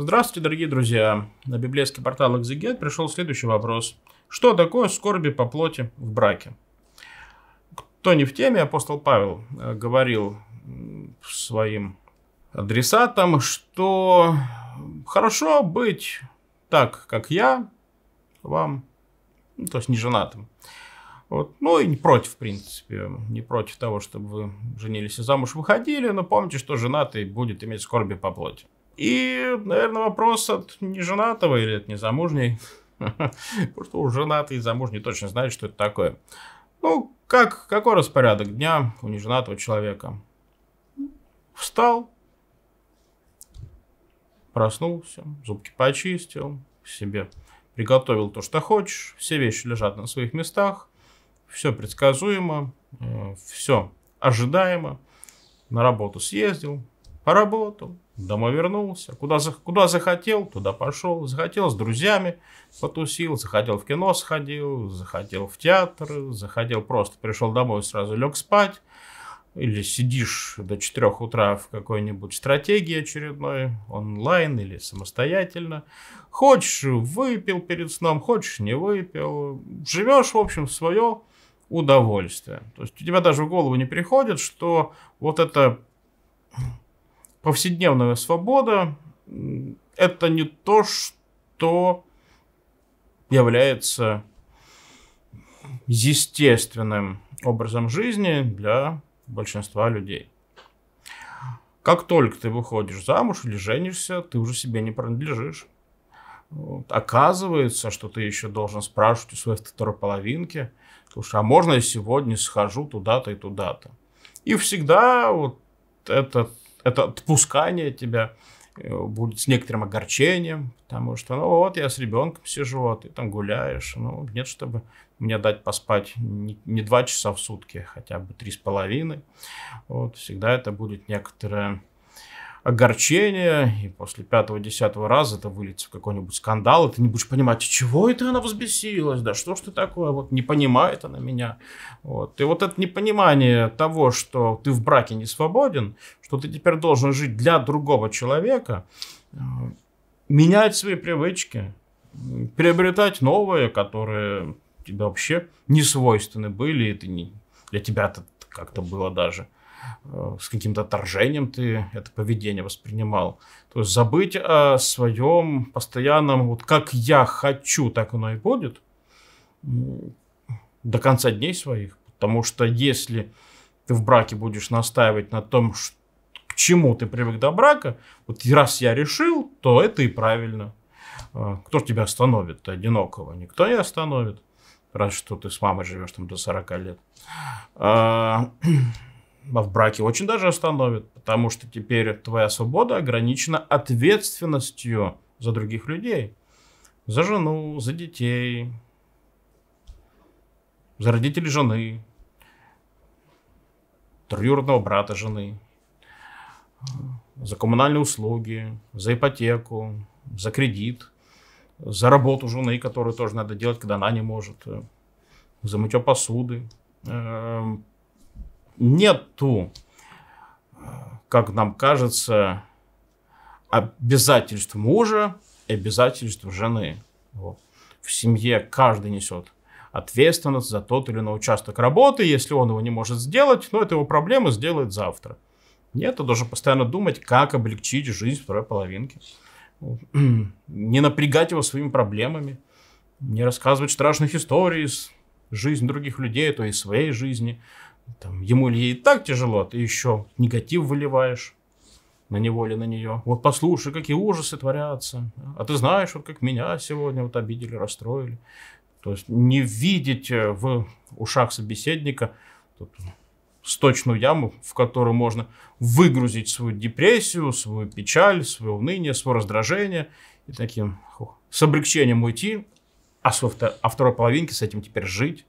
Здравствуйте, дорогие друзья! На библейский портал Exeget пришел следующий вопрос. Что такое скорби по плоти в браке? Кто не в теме, апостол Павел э, говорил своим адресатам, что хорошо быть так, как я, вам, ну, то есть не женатым. Вот. Ну и не против, в принципе, не против того, чтобы вы женились и замуж выходили, но помните, что женатый будет иметь скорби по плоти. И, наверное, вопрос от неженатого или от незамужней. Потому что у женатый и замужний точно знают, что это такое. Ну, как, какой распорядок дня у неженатого человека? Встал, проснулся, зубки почистил, себе приготовил то, что хочешь, все вещи лежат на своих местах, все предсказуемо, э, все ожидаемо, на работу съездил, поработал, Домой вернулся. Куда, куда захотел, туда пошел. Захотел с друзьями потусил, захотел в кино сходил, захотел в театр, захотел просто пришел домой сразу лег спать. Или сидишь до 4 утра в какой-нибудь стратегии очередной, онлайн или самостоятельно. Хочешь, выпил перед сном, хочешь, не выпил. Живешь, в общем, в свое удовольствие. То есть у тебя даже в голову не приходит, что вот это повседневная свобода – это не то, что является естественным образом жизни для большинства людей. Как только ты выходишь замуж или женишься, ты уже себе не принадлежишь. Вот. Оказывается, что ты еще должен спрашивать у своей второй половинки, слушай, а можно я сегодня схожу туда-то и туда-то? И всегда вот этот это отпускание тебя э, будет с некоторым огорчением, потому что, ну вот, я с ребенком сижу, а ты там гуляешь. Ну, нет, чтобы мне дать поспать не, не два часа в сутки, хотя бы три с половиной. Вот, всегда это будет некоторое огорчение, и после пятого-десятого раза это выльется в какой-нибудь скандал, и ты не будешь понимать, чего это она взбесилась, да что ж ты такое, вот не понимает она меня. Вот. И вот это непонимание того, что ты в браке не свободен, что ты теперь должен жить для другого человека, э, менять свои привычки, приобретать новые, которые тебе вообще не свойственны были, и ты не, для тебя это как-то было даже – Э, с каким-то отторжением ты это поведение воспринимал. То есть забыть о своем постоянном, вот как я хочу, так оно и будет до конца дней своих. Потому что если ты в браке будешь настаивать на том, к чему ты привык до брака, вот раз я решил, то это и правильно. Э, кто тебя остановит? Ты одинокого. Никто не остановит. Раз что ты с мамой живешь там до 40 лет. А, в браке очень даже остановит, потому что теперь твоя свобода ограничена ответственностью за других людей. За жену, за детей, за родителей жены, троюродного брата жены, за коммунальные услуги, за ипотеку, за кредит, за работу жены, которую тоже надо делать, когда она не может, за мытье посуды, эм, нету, как нам кажется, обязательств мужа и обязательств жены. Вот. В семье каждый несет ответственность за тот или иной участок работы. Если он его не может сделать, ну, это его проблема, сделает завтра. Нет, ты должен постоянно думать, как облегчить жизнь второй половинки. Не напрягать его своими проблемами. Не рассказывать страшных историй из жизни других людей, то есть своей жизни. Там, ему или ей так тяжело, ты еще негатив выливаешь на него или на нее. Вот послушай, какие ужасы творятся. А ты знаешь, вот как меня сегодня вот обидели, расстроили. То есть не видеть э, в ушах собеседника тут, сточную яму, в которую можно выгрузить свою депрессию, свою печаль, свое уныние, свое раздражение и таким с облегчением уйти, а, со, а второй половинке с этим теперь жить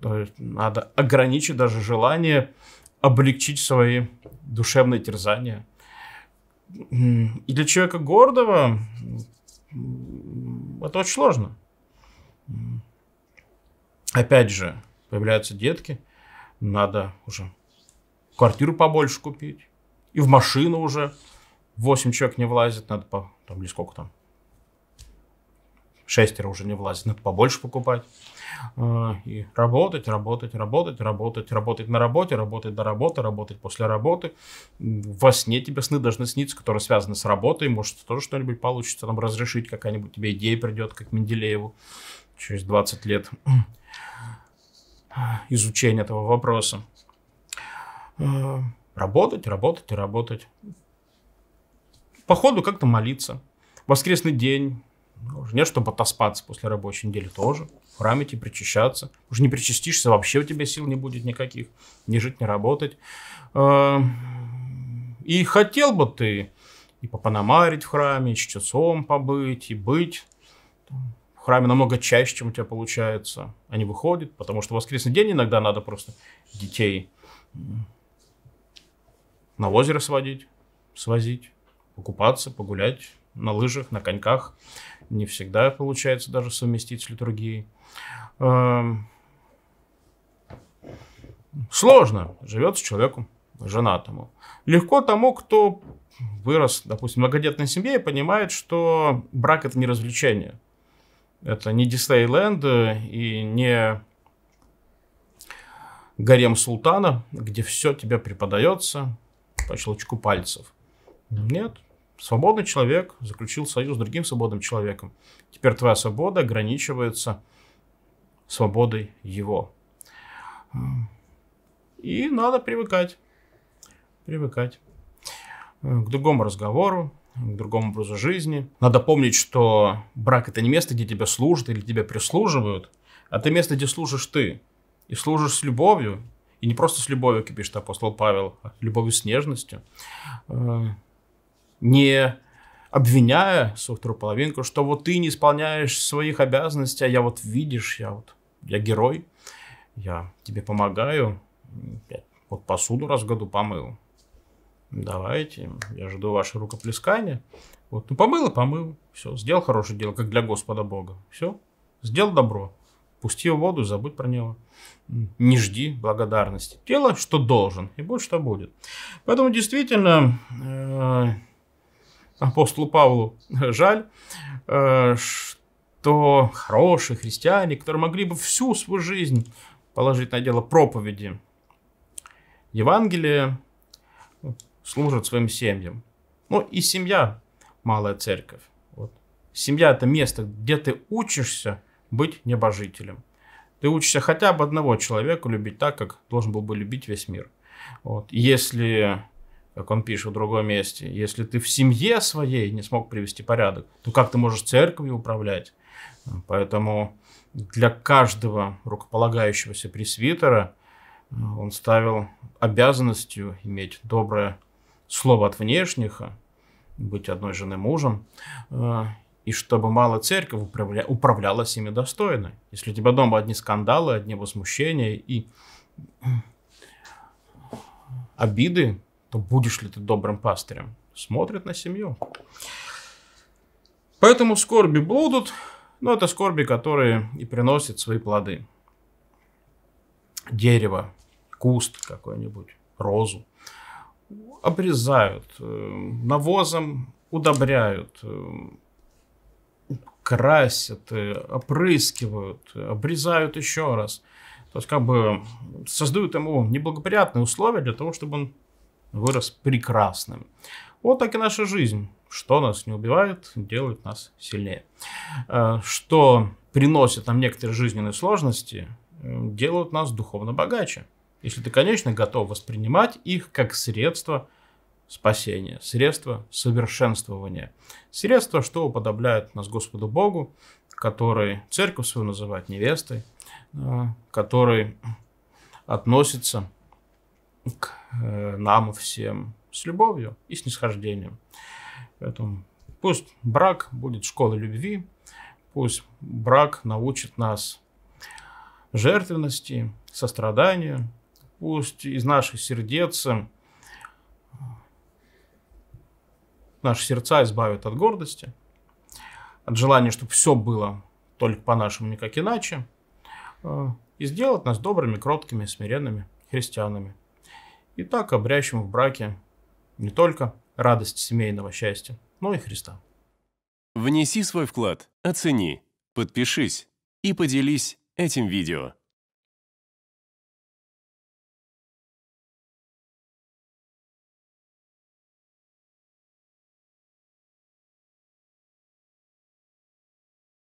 то есть надо ограничить даже желание облегчить свои душевные терзания. И для человека гордого это очень сложно. Опять же, появляются детки, надо уже квартиру побольше купить. И в машину уже 8 человек не влазит, надо по, там, или сколько там, шестеро уже не влазит, надо побольше покупать. А, и работать, работать, работать, работать, работать на работе, работать до работы, работать после работы. Во сне тебе сны должны сниться, которые связаны с работой. Может, тоже что-нибудь получится там разрешить, какая-нибудь тебе идея придет, как Менделееву через 20 лет изучения этого вопроса. А, работать, работать и работать. Походу как-то молиться. Воскресный день, ну, уже нет, чтобы отоспаться после рабочей недели тоже. Храмить и причащаться. Уже не причастишься, вообще у тебя сил не будет никаких. Не жить, не работать. А, и хотел бы ты и попанамарить в храме, и чтецом побыть, и быть в храме намного чаще, чем у тебя получается. Они а выходят, потому что в воскресный день иногда надо просто детей на озеро сводить, свозить, покупаться, погулять на лыжах, на коньках не всегда получается даже совместить с литургией. Эм, сложно живется человеку женатому. Легко тому, кто вырос, допустим, в многодетной семье и понимает, что брак – это не развлечение. Это не Диснейленд и не гарем султана, где все тебе преподается по щелчку пальцев. Нет, свободный человек заключил союз с другим свободным человеком. Теперь твоя свобода ограничивается свободой его. И надо привыкать. Привыкать э, к другому разговору, к другому образу жизни. Надо помнить, что брак – это не место, где тебя служат или тебя прислуживают, а это место, где служишь ты. И служишь с любовью, и не просто с любовью, как пишет апостол Павел, а любовью с нежностью. Э, не обвиняя свою вторую половинку, что вот ты не исполняешь своих обязанностей, а я вот видишь, я вот, я герой, я тебе помогаю, я вот посуду раз в году помыл. Давайте, я жду ваше рукоплескание. Вот, ну помыл и помыл, все, сделал хорошее дело, как для Господа Бога, все, сделал добро, пусти в воду, забудь про него. Не жди благодарности. Делай, что должен, и будь, что будет. Поэтому действительно, э апостолу Павлу жаль, э, что хорошие христиане, которые могли бы всю свою жизнь положить на дело проповеди Евангелия, служат своим семьям. Ну и семья – малая церковь. Вот. Семья – это место, где ты учишься быть небожителем. Ты учишься хотя бы одного человека любить так, как должен был бы любить весь мир. Вот. Если как он пишет в другом месте, если ты в семье своей не смог привести порядок, то как ты можешь церковью управлять? Поэтому для каждого рукополагающегося пресвитера э, он ставил обязанностью иметь доброе слово от внешних, быть одной жены мужем, э, и чтобы мало церковь управля... управлялась ими достойно. Если у тебя дома одни скандалы, одни возмущения и э, обиды, что будешь ли ты добрым пастырем, смотрят на семью. Поэтому скорби будут, но это скорби, которые и приносят свои плоды. Дерево, куст какой-нибудь, розу обрезают, э, навозом удобряют, э, красят, э, опрыскивают, обрезают еще раз. То есть как бы создают ему неблагоприятные условия для того, чтобы он вырос прекрасным. Вот так и наша жизнь. Что нас не убивает, делает нас сильнее. Э, что приносит нам некоторые жизненные сложности, э, делают нас духовно богаче. Если ты, конечно, готов воспринимать их как средство спасения, средство совершенствования, средство, что уподобляет нас Господу Богу, который церковь свою называет невестой, э, который относится к э, нам всем с любовью и снисхождением. Поэтому пусть брак будет школой любви, пусть брак научит нас жертвенности, состраданию, пусть из наших сердец э, наши сердца избавят от гордости, от желания, чтобы все было только по-нашему, никак иначе, э, и сделать нас добрыми, кроткими, смиренными христианами – и так обрящим в браке не только радость семейного счастья, но и Христа. Внеси свой вклад, оцени, подпишись и поделись этим видео.